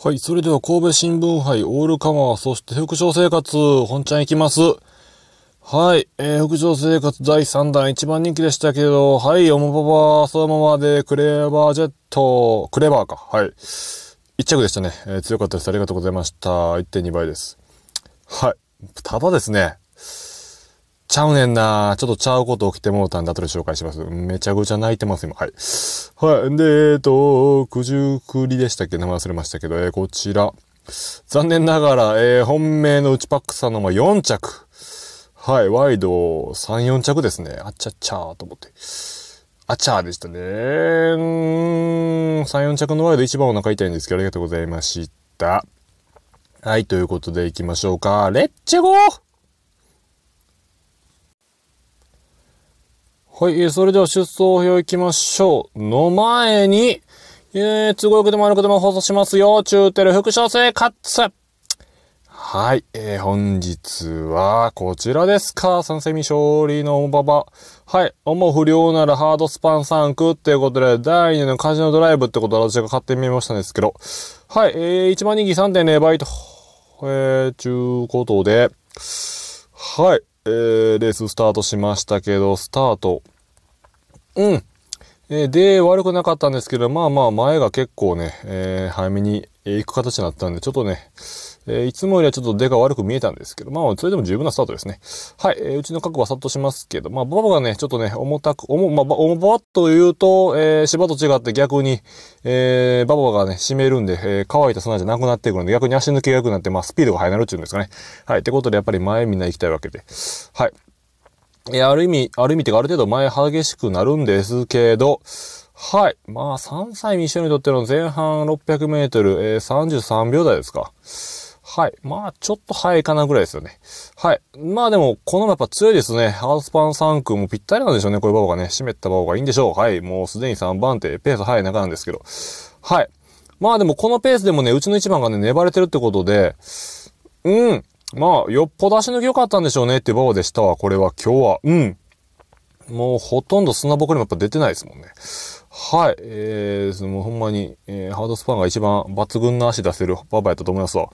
はい。それでは神戸新聞杯オールカマー、そして副賞生活、本ちゃんいきます。はい。えー、副将生活第3弾、一番人気でしたけど、はい。おもばば、そのままで、クレーバージェット、クレバーか。はい。1着でしたね。えー、強かったです。ありがとうございました。1.2倍です。はい。ただですね、ちゃうねんなちょっとちゃうこと起きてもうたんだとで紹介します。めちゃくちゃ泣いてます、今。はい。はい。で、えっ、ー、と、九十九里でしたっけ名前忘れましたけど、えー、こちら。残念ながら、えー、本命の内パックさんのま4着。はい、ワイド3、4着ですね。あっちゃっちゃーと思って。あちゃーでしたね。うん、3、4着のワイド1番お腹痛いんですけど、ありがとうございました。はい、ということで行きましょうか。レッチェゴーはい、それでは出走表行きましょう。の前に、えー、都合よくでも悪くでも放送しますよ。チューテル副賞生活はい、えー、本日はこちらですか。三セミ勝利の馬場。はい、思不良ならハードスパン3区っていうことで、第2のカジノドライブってことは私が買ってみましたんですけど、はい、えー、1万人気3.0倍と、えー、ちゅうことで、はい、えー、レーススタートしましたけど、スタート。うん。えー、で、悪くなかったんですけど、まあまあ前が結構ね、えー、早めに行く形になったんで、ちょっとね、えー、いつもよりはちょっと出が悪く見えたんですけど、まあ、それでも十分なスタートですね。はい、えー、うちの覚悟はさっとしますけど、まあ、ババがね、ちょっとね、重たく、重、まあ、重ばっと言うと、えー、芝と違って逆に、えー、ババがね、締めるんで、えー、乾いた砂じゃなくなってくるんで、逆に足抜けが良くなって、まあ、スピードが速なるっていうんですかね。はい、ってことで、やっぱり前みんな行きたいわけで。はい。えー、ある意味、ある意味っていうか、ある程度前激しくなるんですけど、はい。まあ、3歳未就にとっての前半600メートル、えー、33秒台ですか。はい。まあ、ちょっと早いかなぐらいですよね。はい。まあでも、この馬やっぱ強いですね。ハースパン3区もぴったりなんでしょうね。こういう馬がね、湿った馬がいいんでしょう。はい。もうすでに3番手、ペース早い中なんですけど。はい。まあでも、このペースでもね、うちの1番がね、粘れてるってことで、うん。まあ、よっぽど足抜き良かったんでしょうねっていう馬場でしたわ。これは今日は。うん。もうほとんど砂ぼこりもやっぱ出てないですもんね。はい。えー、もうほんまに、えー、ハードスパンが一番抜群の足出せる馬バやったと思いますわ。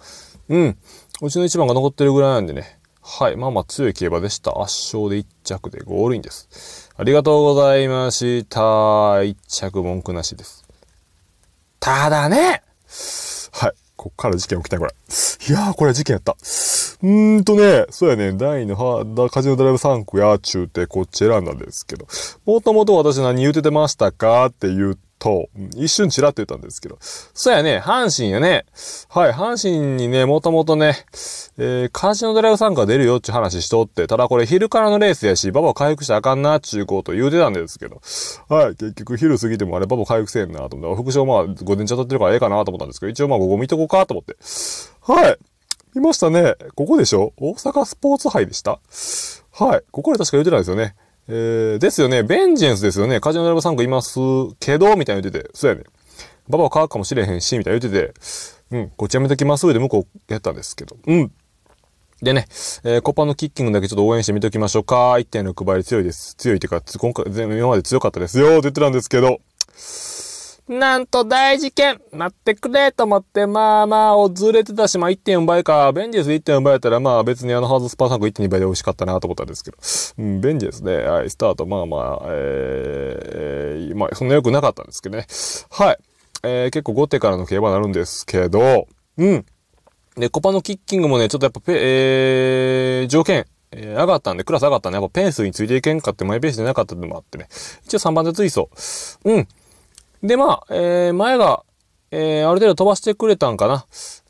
うん。うちの一番が残ってるぐらいなんでね。はい。まあまあ強い競馬でした。圧勝で1着でゴールインです。ありがとうございました。1着文句なしです。ただねはい。こっから事件起きたこれ。いやー、これ事件やった。うーんとね、そうやね、第二のハーダカジノドライブ3区やーちゅてこっち選んだんですけど、もともと私何言うててましたかって言うと、一瞬ちらっと言ったんですけど。そうやね、阪神やね。はい、阪神にね、もともとね、えー、カのドライブ参加出るよって話しとって、ただこれ昼からのレースやし、ババ回復したらあかんな、ちゅうこと言うてたんですけど。はい、結局昼過ぎてもあれ、ババ回復せんな、と思って、副賞まあ、午前中取ってるからええかなと思ったんですけど、一応まあ、ここ見とこうか、と思って。はい。見ましたね。ここでしょ大阪スポーツ杯でしたはい。ここで確か言うてたんですよね。えー、ですよね。ベンジェンスですよね。カジノラブ3区いますけど、みたいな言ってて。そうやね。ババは乾くかもしれへんし、みたいな言ってて。うん、こっちやめときます。で、向こうやったんですけど。うん。でね、えー、コパのキッキングだけちょっと応援してみておきましょうか。1.6倍強いです。強いっていうか、今回、今まで強かったですよって言ってたんですけど、なんと大事件待ってくれと思って、まあまあ、おずれてたし、まあ1.4倍か。ベンジェス1.4倍やったら、まあ別にあのハードスパーサンク1.2倍で美味しかったなと思ったんですけど。うん、ベンジェスね、はい、スタート、まあまあ、ええー、まあそんな良くなかったんですけどね。はい。えー、結構5手からの競馬になるんですけど、うん。で、コパのキッキングもね、ちょっとやっぱペ、えー、条件、え上がったんで、クラス上がったんで、やっぱペンスについていけんかってマイペースでなかったのもあってね。一応3番手追走。うん。で、まあ、えー、前が、えー、ある程度飛ばしてくれたんかな。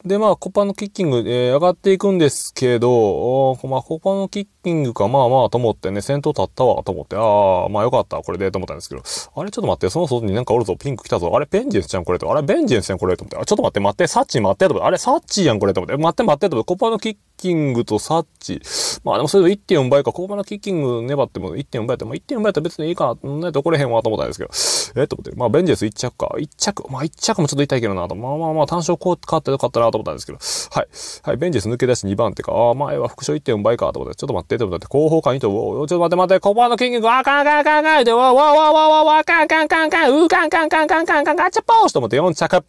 で、まあ、コパのキッキング、えー、上がっていくんですけど、まあ、コパのキッキングか、まあまあ、と思ってね、先頭立ったわ、と思って、ああ、まあよかった、これで、と思ったんですけど、あれ、ちょっと待って、その外になんかおるぞ、ピンク来たぞ、あれ、ベンジェンスちゃん、これと、あれ、ベンジェンスちゃん、これと思って、あ、ちょっと待って、待って、サッチ待って、と思って、あれ、サッチやん、これと思って、待って、待って、と思って、コパのキッキングとサッチ、まあでもそれで1.4倍か、コパのキッキング粘っても1.4倍やったら、まあ1.4倍やったら別にいいか、などこれへんわ、と思ったんですけど、えー、と思って、まあ、ベンジェンス1着か、1着、まあ1着もちょっと痛いけどな、と、まあまあまあ、単勝こう、勝ってよかったな、と思ったんですけど、はい。はい、ベンジス抜け出して2番手か。ああ、前は副賞1.4倍かと思って、ちょっと待って、と思って、後方間にと、ちょっと待って待って、コバのキング、わかんかんかんかんで、わわわわわわかんかんかんかん、うかんかんかんかんかんかん、ガチャポーしと思って4着。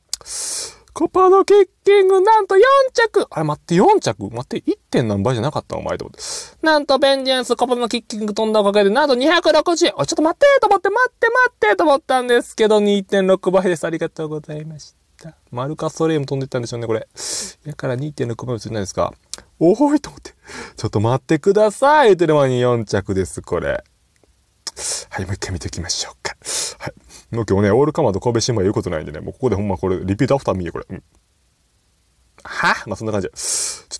コパのキッキング、なんと4着あれ、待って、4着待って、1. 点何倍じゃなかったお前と思って。なんと、ベンジェンス、コパのキッキング飛んだおかげで、なんと260円あ、ちょっと待ってと思って、待って待ってと思ったんですけど、2.6倍です。ありがとうございました。マルカストレイも飛んでったんでしょうね、これ。だから2.6秒映るじゃないですか。おーいと思って。ちょっと待ってください言ってる間に4着です、これ。はい、もう一回見ておきましょうか。はい。もう今日ね、オールカマーと神戸新聞言うことないんでね、もうここでほんまこれ、リピートアフター見え、これ。うん、はまあそんな感じ。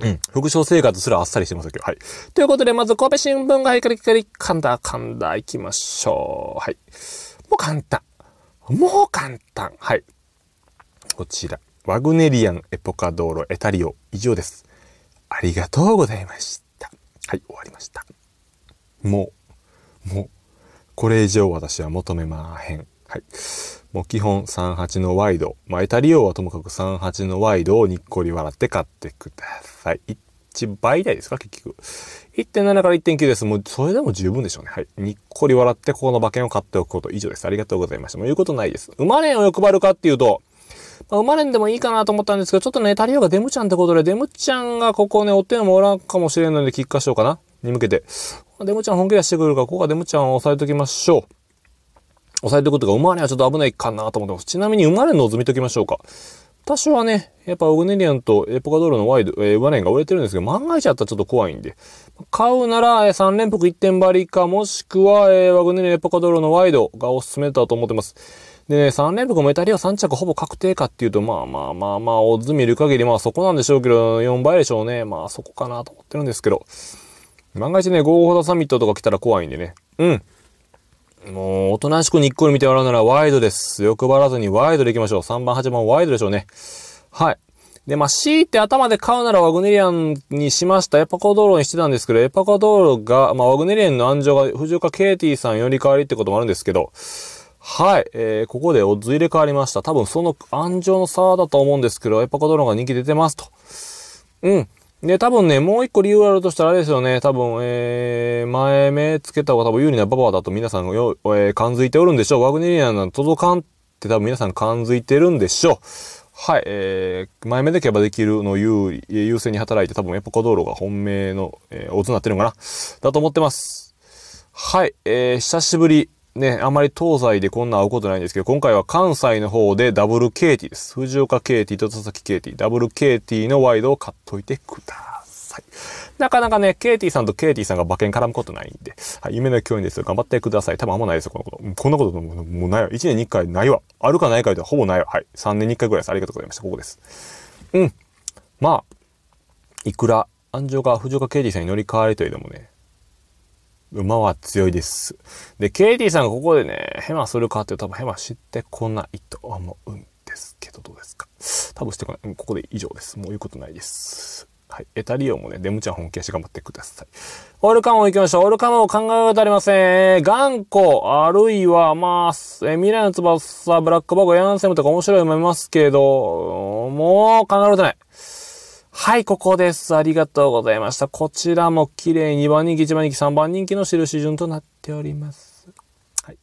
うん。副賞生活すらあっさりしてますよ、今日。はい。ということで、まず神戸新聞がはい、カリかり、噛んだ、噛んだ、行きましょう。はい。もう簡単。もう簡単。はい。こちら。ワグネリアンエポカ道路エタリオ。以上です。ありがとうございました。はい、終わりました。もう、もう、これ以上私は求めまへん。はい。もう基本38のワイド。まあ、タリオはともかく38のワイドをにっこり笑って買ってください。1倍台ですか結局。1.7から1.9です。もう、それでも十分でしょうね。はい。にっこり笑って、ここの馬券を買っておくこと以上です。ありがとうございました。もう言うことないです。生まれんを欲張るかっていうと、まあ、れんでもいいかなと思ったんですけど、ちょっとね、タリオがデムちゃんってことで、デムちゃんがここね、お手をもらうかもしれないので、喫下しようかな。に向けて。デムちゃん本気出してくるから、ここはデムちゃんを押さえておきましょう。抑えていくとか、馬にはちょっと危ないかなと思ってます。ちなみにまれの図見ときましょうか。私はね、やっぱオグネリアンとエポカドールのワイド、えー、ワレンが売れてるんですけど、万が一あったらちょっと怖いんで。買うなら、えー、3連複1点張りか、もしくは、えー、ワグネリアンエポカドールのワイドがおすすめだと思ってます。でね、3連複メタリオ3着ほぼ確定かっていうと、まあまあまあまあ、オッズ見る限り、まあそこなんでしょうけど、4倍でしょうね。まあそこかなと思ってるんですけど。万が一ね、ゴーホダサミットとか来たら怖いんでね。うん。もう、おとなしくにっこり見て笑うならワイドです。欲張らずにワイドで行きましょう。3番、8番、ワイドでしょうね。はい。で、まあ、強いて頭で買うならワグネリアンにしました。エパコ道路にしてたんですけど、エパコ道路が、まあ、ワグネリアンの安城が藤岡ケイティさんより代わりってこともあるんですけど、はい、えー、ここでオッズ入れ替わりました。多分その安城の差だと思うんですけど、エパコ道路が人気出てますと。うん。で、多分ね、もう一個理由があるとしたらあれですよね、多分、えー、前目つけた方が多分有利なババアだと皆さんよ、えー、感づいておるんでしょう。ワグネリアンな届かんって多分皆さん感づいてるんでしょう。はい、えー、前目でけばできるの優優先に働いて、多分エポコ道路が本命の、えー、オズになってるのかなだと思ってます。はい、えー、久しぶり。ね、あまり東西でこんな会うことないんですけど、今回は関西の方でダブルケ t ティです。藤岡ケ t ティと佐々木ケ t ティ、ダブルケ t ティのワイドを買っといてください。なかなかね、ケ t ティさんとケ t ティさんが馬券絡むことないんで、はい、夢の共演ですよ。頑張ってください。多分あんまないですよ、このこと。こんなことももうないわ。1年に1回ないわ。あるかないかではほぼないわ。はい。3年に1回ぐらいです。ありがとうございました。ここです。うん。まあ、いくら、安城が藤岡ケ t ティさんに乗り換わりといえどもね、馬は強いです。で、ケイティさんがここでね、ヘマするかって多分ヘマしてこないと思うんですけど、どうですか多分してこない。ここで以上です。もう言うことないです。はい。エタリオもね、デムちゃん本気出して頑張ってください。オールカモン行きましょう。オールカモン考えることありません。頑固、あるいは、まあ、え未来の翼、ブラックバグ、ヤンセムとか面白いと思いますけど、もう考えられてない。はい、ここです。ありがとうございました。こちらも綺麗に2番人気、1番人気、3番人気の印順となっております。はい。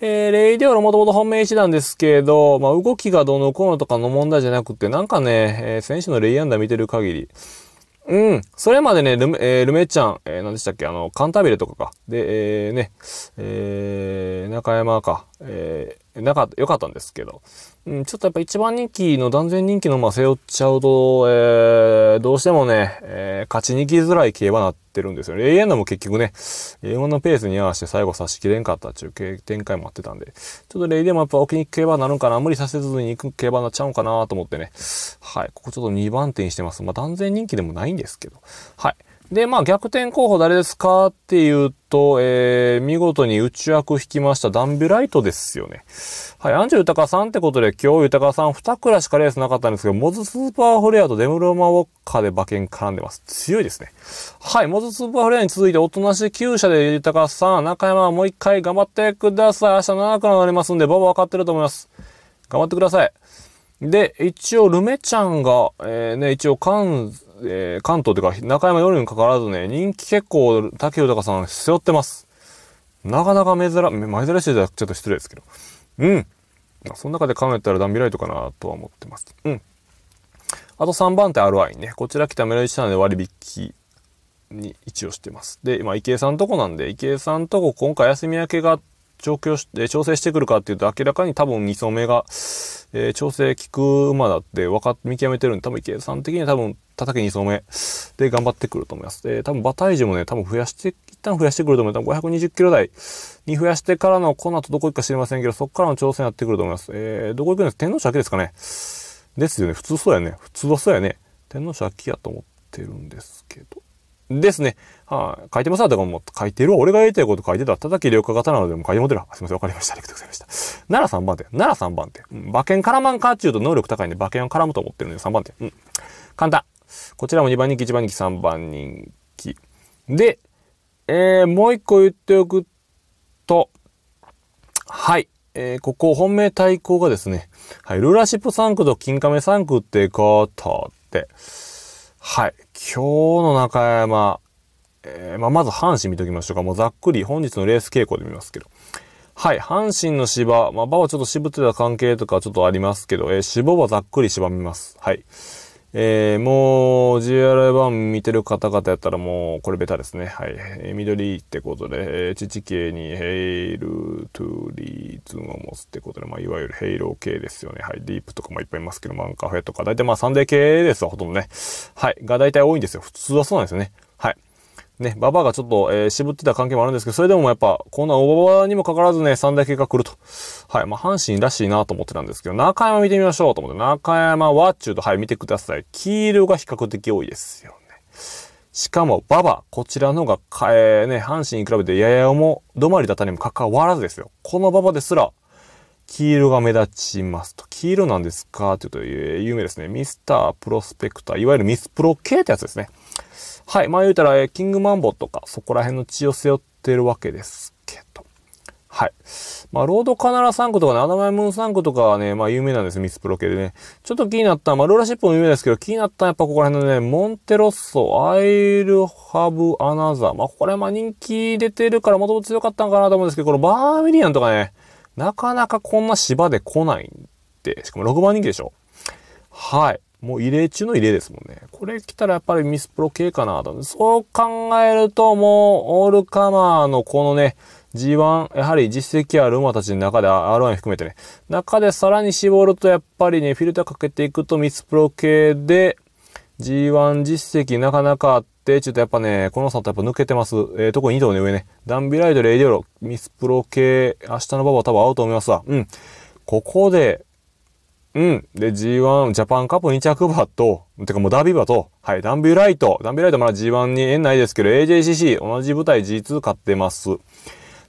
えー、レイディオロもともと本命一段ですけど、まあ、動きがどうのこうのとかの問題じゃなくて、なんかね、えー、選手のレイアンダー見てる限り、うん。それまでね、ルメ、えー、ルメちゃん、えー、何でしたっけ、あの、カンタビレとかか。で、えー、ね、えー、中山か、えなかった、良かったんですけど、うん、ちょっとやっぱ一番人気の断然人気の馬背負っちゃうと、えー、どうしてもね、えー、勝ちに行きづらい競馬になってるんですよね。AN も結局ね、A1 のペースに合わせて最後差し切れんかったっていう展開もあってたんで、ちょっとレイでもやっぱ置きに行く競馬になるんかな、無理させずに行く競馬になっちゃうんかなと思ってね、はい、ここちょっと2番手にしてます。まあ断然人気でもないんですけど、はい。で、まあ逆転候補誰ですかっていうと、えー、見事に内枠引きましたダンビュライトですよね。はい、アンジュタカさんってことで今日豊さん2クラしかレースなかったんですけど、モズスーパーフレアとデムロマウォッカで馬券絡んでます。強いですね。はい、モズスーパーフレアに続いておとなしい厩舎で豊さん、中山はもう一回頑張ってください。明日7くになりますんで、馬場分かってると思います。頑張ってください。で、一応、ルメちゃんが、えー、ね、一応、ン、えー、関東というか、中山夜にかかわらずね、人気結構、竹豊さん背負ってます。なかなか珍、珍しいじゃちょっと失礼ですけど。うん。その中で考えたらダンビライトかなとは思ってます。うん。あと3番手 RI ね。こちら来たメロディーので割引に一応してます。で、今、池江さんとこなんで、池江さんとこ今回休み明けが調教して、調整してくるかっていうと明らかに多分2層目がえー、調整効く馬だって分かって見極めてるんで、多分池江さん的には多分叩き2層目で頑張ってくると思います。で、多分馬体重もね、多分増やして、一旦増やしてくると思います。多分520キロ台に増やしてからの、この後どこ行くか知りませんけど、そこからの調整やってくると思います。えー、どこ行くんですか天皇賞秋ですかね。ですよね。普通そうやね。普通はそうやね。天皇賞秋やと思ってるんですけど。ですね。はい、あ、書いてますだとかも書いてる俺がやりたいこと書いてた。叩き良化型なのでも書いてもてる。すみません、わかりました。ありがとうございました。奈良3番手。奈良3番手。うん、馬券絡まんかっちゅうと能力高いんで馬券は絡むと思ってるんで3番手。うん。簡単。こちらも2番人気、1番人気、3番人気。で、えー、もう1個言っておくと、はい。えー、ここ、本命対抗がですね、はい、ルーラーシップ3区と金亀3区って方て、はい。今日の中山、えー、まあ、まず阪神見ときましょうか。もうざっくり本日のレース傾向で見ますけど。はい。阪神の芝、まあ、場はちょっと渋ってた関係とかちょっとありますけど、えー、芝はざっくり芝見ます。はい。えー、もう JRI1 見てる方々やったらもうこれベタですね。はい。えー、緑ってことで、えー、系にヘイル、トゥリーズンを持つってことで、まあ、いわゆるヘイロー系ですよね。はい。ディープとかもいっぱいいますけど、マンカフェとか、だいたいまあサンデー系ですわ、ほとんどね。はい。が大体多いんですよ。普通はそうなんですよね。ね、ババアがちょっと、えー、渋ってた関係もあるんですけど、それでもやっぱ、こんな大ババアにもかかわらずね、三大系が来ると。はい。まあ、阪神らしいなと思ってたんですけど、中山見てみましょうと思って、中山はっちゅうと、はい、見てください。黄色が比較的多いですよね。しかも、ババ、こちらのが、えー、ね、阪神に比べて、ややも、止まりだったにもかかわらずですよ。このババですら、黄色が目立ちますと。黄色なんですかっていうと、有名ですね。ミスタープロスペクター、いわゆるミスプロ系ってやつですね。はい。まあ言うたら、キングマンボとか、そこら辺の血を背負ってるわけですけど。はい。まあ、ロードカナラ3区とかね、アナマイムーン3区とかはね、まあ有名なんです、ミスプロ系でね。ちょっと気になったまあローラシップも有名ですけど、気になったやっぱここら辺のね、モンテロッソ、アイルハブ、アナザー。まあ、これまあ人気出てるからもともと強かったんかなと思うんですけど、このバーミリアンとかね、なかなかこんな芝で来ないんで、しかも6番人気でしょ。はい。もう異例中の異例ですもんね。これ来たらやっぱりミスプロ系かなと。そう考えるともうオールカマーのこのね、G1、やはり実績ある馬たちの中で、R1 含めてね、中でさらに絞るとやっぱりね、フィルターかけていくとミスプロ系で、G1 実績なかなかあって、ちょっとやっぱね、この3とやっぱ抜けてます。えー、特に2頭ね、上ね、ダンビライド、レイディオロ、ミスプロ系、明日の馬場多分合うと思いますわ。うん。ここで、うん。で、G1、ジャパンカップ2着馬と、てかもうダービー馬と、はい、ダンビューライト。ダンビューライトまだ G1 に縁ないですけど、AJCC、同じ舞台 G2 買ってます。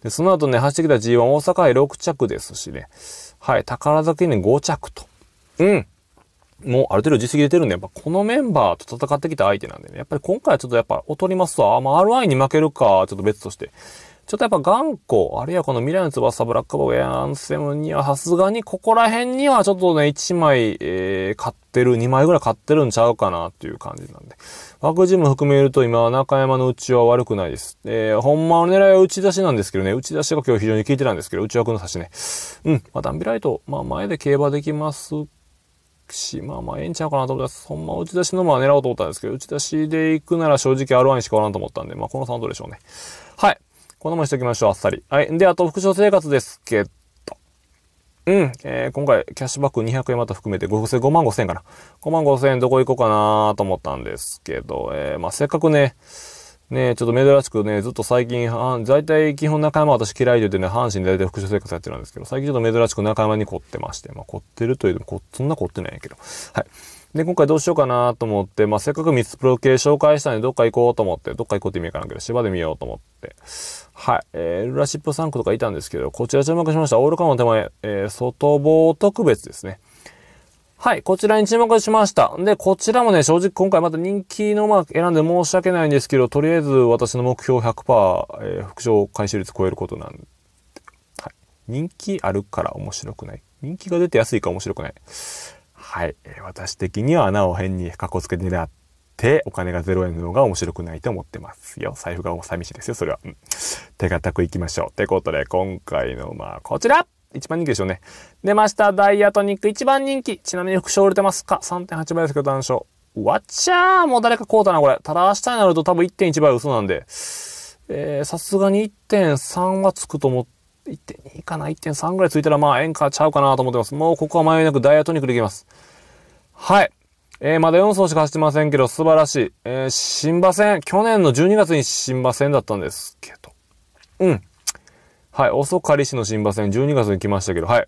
で、その後ね、走ってきた G1 大阪へ6着ですしね。はい、宝崎に5着と。うん。もうある程度実績出てるんで、やっぱこのメンバーと戦ってきた相手なんでね、やっぱり今回はちょっとやっぱ劣りますわ。まあ RI に負けるか、ちょっと別として。ちょっとやっぱ頑固、あるいはこの未来の翼、ブラックボーイ、アンセムにはさすがにここら辺にはちょっとね、1枚、えー、買ってる、2枚ぐらい買ってるんちゃうかなっていう感じなんで。枠ジム含めると今は中山のうちは悪くないです。えー、ほんまの狙いは打ち出しなんですけどね、打ち出しが今日非常に効いてたんですけど、内枠の差しね。うん、まあダンビライト、まあ前で競馬できますし、まあまあええんちゃうかなと思います。ほんま打ち出しのま狙おうと思ったんですけど、打ち出しで行くなら正直 R1 しかおらんと思ったんで、まあこの3度でしょうね。はい。このまましておきましょう、あっさり。はい。で、あと、副賞生活ですけど、うん、えー、今回、キャッシュバック200円また含めて5、5万5千円かな。5万5千円どこ行こうかなと思ったんですけど、えー、まあ、せっかくね、ねちょっと珍しくね、ずっと最近、大体基本中山私嫌いで言ってね、阪神で大体副所生活やってるんですけど、最近ちょっと珍しく中山に凝ってまして、まあ凝ってるというよりも、そんな凝ってないけど。はい。で、今回どうしようかなと思って、まあ、せっかくミスプロ系紹介したんで、どっか行こうと思って、どっか行こうって意味かなけど、芝で見ようと思って。はい。えー、ルラシップ3区とかいたんですけど、こちら注目しました。オールカムの手前、えー、外棒特別ですね。はい。こちらに注目しました。で、こちらもね、正直今回また人気のマーク選んで申し訳ないんですけど、とりあえず私の目標100%、えー、副賞回収率超えることなんで、はい。人気あるから面白くない。人気が出て安いから面白くない。はい、私的には穴を変にかっこつけて狙って、お金が0円の方が面白くないと思ってますよ。財布が寂しいですよ、それは。うん、手堅くいきましょう。ってことで、今回の、まあ、こちら一番人気でしょうね。出ました、ダイアトニック一番人気。ちなみに副賞売れてますか ?3.8 倍ですけど、単勝。わっちゃーもう誰かこうだな、これ。ただ明日になると多分1.1倍嘘なんで。えー、さすがに1.3はつくと思って、1.2かな ?1.3 ぐらいついたらまあ円価ちゃうかなと思ってます。もうここは迷いなくダイアトニックできます。はい。えー、まだ4層しか走ってませんけど、素晴らしい。えー、新馬戦、去年の12月に新馬戦だったんですけど。うん。はい、遅かり市の新馬戦、12月に来ましたけど、はい。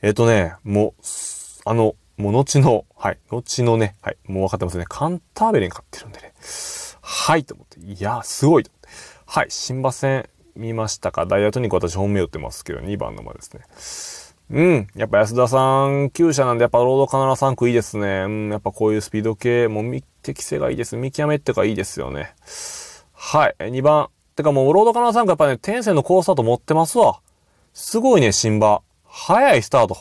えっ、ー、とね、もう、あの、もう後の、はい、後のね、はい、もう分かってますね。カンターベリン買勝ってるんでね。はい、と思って、いやー、すごいはい、新馬戦見ましたかダイヤトニック私本命打ってますけど、2番の馬ですね。うん。やっぱ安田さん、旧車なんで、やっぱロードカナラ3区いいですね。うん。やっぱこういうスピード系、もみ、適性がいいです。見極めってかいいですよね。はい。2番。てかもう、ロードカナラ3区やっぱね、天性のコースタート持ってますわ。すごいね、新馬。早いスタート。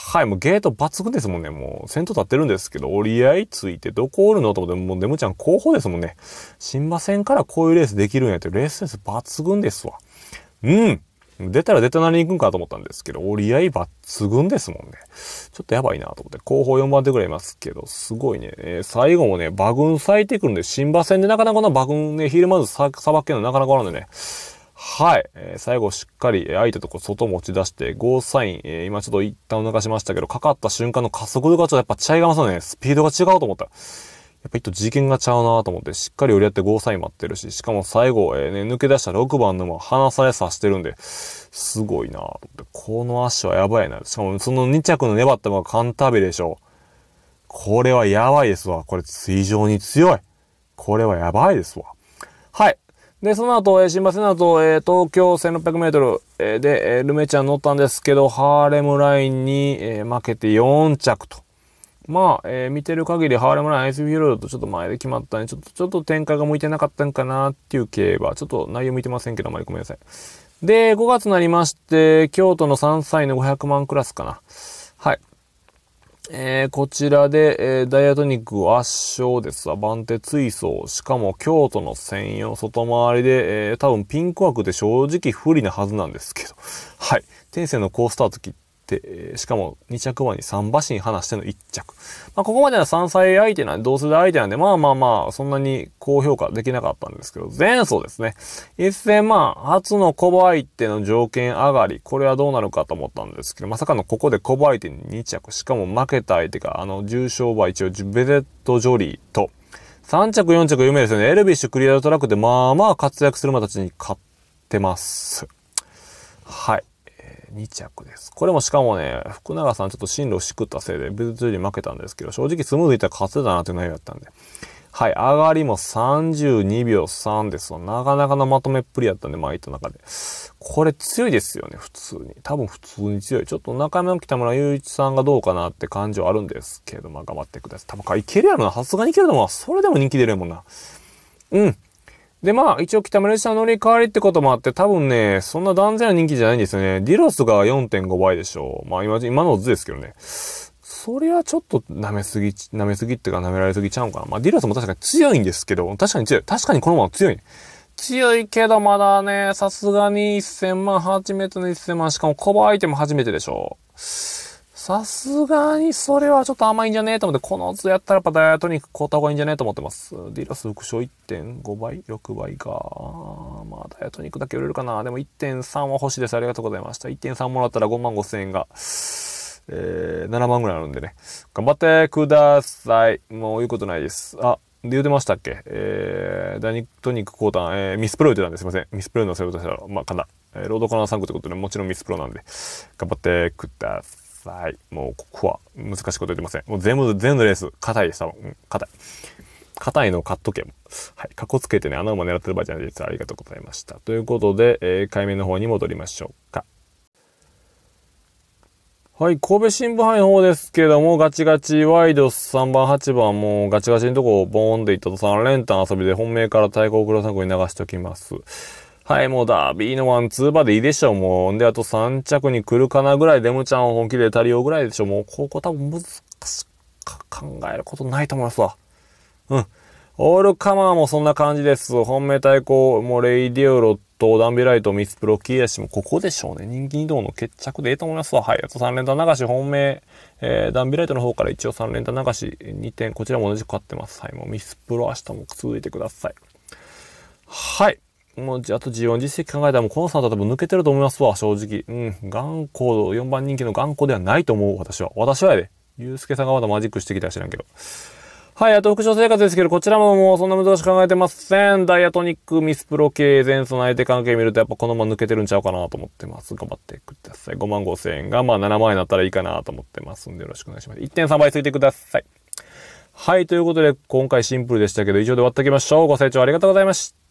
はい、もうゲート抜群ですもんね。もう、先頭立ってるんですけど、折り合いついてどこおるのと思って、もう、デムちゃん候補ですもんね。新馬戦からこういうレースできるんやって、レースセンス抜群ですわ。うん。出たら出たなりに行くんかと思ったんですけど、折り合い抜群ですもんね。ちょっとやばいなと思って、後方4番手ぐらいいますけど、すごいね、えー、最後もね、馬群咲いてくるんで、新馬戦でなかなかこの馬群ね、ヒールマさばけるのなかなかあるんでね、はい。えー、最後しっかり、え相手とこ外持ち出して、ゴーサイン、えー、今ちょっと一旦かしましたけど、かかった瞬間の加速度がちょっとやっぱ違いますよね。スピードが違うと思った。やっぱ一と事件がちゃうなと思って、しっかり寄り合ってゴーサイン待ってるし、しかも最後、えー、ね、抜け出した6番のも離されさしてるんで、すごいなこの足はやばいな。しかもその2着の粘ったのがカンターベでしょ。これはやばいですわ。これ水上に強い。これはやばいですわ。はい。で、その後、えー、新馬戦の後、えー、東京1600メートル、えで、えー、ルメちゃん乗ったんですけど、ハーレムラインに、えー、負けて4着と。まあ、えー、見てる限り、ハーレムライン、アイスフィールドとちょっと前で決まったんで、ちょっと、ちょっと展開が向いてなかったんかなっていう競馬、ちょっと内容見てませんけど、あまりごめんなさい。で、5月になりまして、京都の3歳の500万クラスかな。はい。えー、こちらで、えー、ダイアトニック圧勝ですわ。番手追走。しかも京都の専用外回りで、えー、多分ピンク枠で正直不利なはずなんですけど。はい。天性のースタート切って、て、しかも2着馬に3馬身離しての1着。まあ、ここまでは3歳相手なんで、同世代相手なんで、まあまあまあ、そんなに高評価できなかったんですけど、前走ですね。一戦まあ、初のコバ相手の条件上がり、これはどうなるかと思ったんですけど、まさかのここでコバ相手に2着、しかも負けた相手が、あの、重賞馬一応、ベゼット・ジョリーと、3着、4着、有名ですよね。エルビッシュクリアトラックで、まあまあ活躍する馬たちに勝ってます。はい。2着です。これもしかもね、福永さんちょっと進路しくったせいで、別に負けたんですけど、正直スムーズいったら勝てたなという内容だったんで。はい、上がりも32秒3ですなかなかのまとめっぷりやったんで、まあ、いた中で。これ強いですよね、普通に。多分普通に強い。ちょっと中山の北村雄一さんがどうかなって感じはあるんですけど、まあ、頑張ってください。多分か、いけるやろな。さすがにいけるのは、それでも人気出るやもんな。うん。で、まあ、一応北村さん乗り代わりってこともあって、多分ね、そんな断然な人気じゃないんですよね。ディロスが4.5倍でしょう。まあ、今、今の図ですけどね。それはちょっと舐めすぎ、舐めすぎっていうか舐められすぎちゃうんかな。まあ、ディロスも確かに強いんですけど、確かに強い。確かにこのまま強い、ね。強いけど、まだね、さすがに1000万、初めての1000万、しかもコバアイテム初めてでしょう。さすがにそれはちょっと甘いんじゃねえと思って、この図やったらやっぱダイアトニック買った方がいいんじゃねえと思ってます。ディラス副賞1.5倍 ?6 倍か。まあ、ダイアトニックだけ売れるかな。でも1.3は欲しいです。ありがとうございました。1.3もらったら5万5千円が。えー、7万ぐらいあるんでね。頑張ってください。もう言うことないです。あ、で言うてましたっけえー、ダニトニックコータえー、ミスプロ言ってたんですいません。ミスプロのせようとしたら、まあ、かな。えー、ロードカナー3区ってことで、もちろんミスプロなんで、頑張ってください。さい。もう、ここは難しいこと言ってません。もう全部、全部レース、硬いです、多分。硬い。硬いのを買っとけも。はい。カッコつけてね、穴を狙ってる場合じゃないです。ありがとうございました。ということで、えー、解明の方に戻りましょうか。はい、神戸新聞杯の方ですけども、ガチガチワイド3番、8番、もうガチガチのとこをボーンでいったと3連単遊びで本命から対抗黒作に流しておきます。はい、もうダービーのワン、ツーバーでいいでしょ、う。もう。で、あと3着に来るかなぐらい、デムちゃん本気で足りようぐらいでしょ。もう、ここ多分難しく考えることないと思いますわ。うん。オールカマーもそんな感じです。本命対抗、もうレイディオロット、ダンビライト、ミスプロキーヤシもここでしょうね。人気移動の決着でいいと思いますわ。はい。あと3連単流し、本命、えー、ダンビライトの方から一応3連単流し、2点、こちらも同じく勝ってます。はい。もうミスプロ明日も続いてください。はい。もう、あと G1 実績考えたら、もうこの3は多分抜けてると思いますわ、正直。うん、頑固、4番人気の頑固ではないと思う、私は。私はやで。ゆうすけさんがまだマジックしてきたら知らんけど。はい、あと副賞生活ですけど、こちらももうそんな難しく考えてません。ダイアトニック、ミスプロ系、前奏の相手関係見るとやっぱこのまま抜けてるんちゃうかなと思ってます。頑張ってください。5万5千円がまあ7万円だったらいいかなと思ってますんでよろしくお願いします。1.3倍ついてください。はい、ということで今回シンプルでしたけど、以上で終わっておきましょう。ご清聴ありがとうございました。